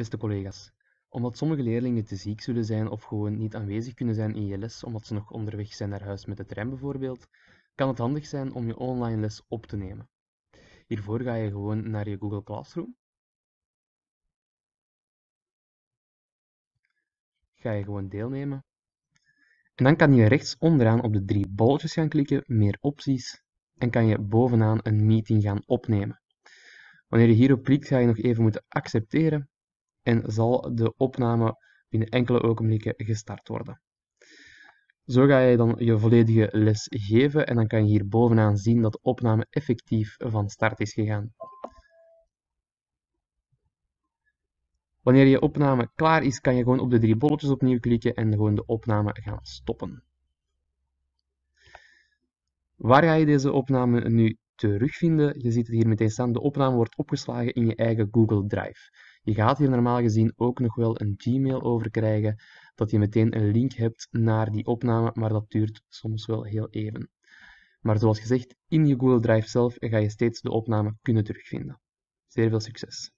Beste collega's, omdat sommige leerlingen te ziek zullen zijn of gewoon niet aanwezig kunnen zijn in je les omdat ze nog onderweg zijn naar huis met de tram bijvoorbeeld, kan het handig zijn om je online les op te nemen. Hiervoor ga je gewoon naar je Google Classroom. Ga je gewoon deelnemen. En dan kan je rechts onderaan op de drie bolletjes gaan klikken, meer opties, en kan je bovenaan een meeting gaan opnemen. Wanneer je hierop klikt, ga je nog even moeten accepteren en zal de opname binnen enkele ogenblikken gestart worden. Zo ga je dan je volledige les geven en dan kan je hier bovenaan zien dat de opname effectief van start is gegaan. Wanneer je opname klaar is, kan je gewoon op de drie bolletjes opnieuw klikken en gewoon de opname gaan stoppen. Waar ga je deze opname nu terugvinden? Je ziet het hier meteen staan. De opname wordt opgeslagen in je eigen Google Drive. Je gaat hier normaal gezien ook nog wel een Gmail over krijgen, dat je meteen een link hebt naar die opname, maar dat duurt soms wel heel even. Maar zoals gezegd, in je Google Drive zelf ga je steeds de opname kunnen terugvinden. Zeer veel succes!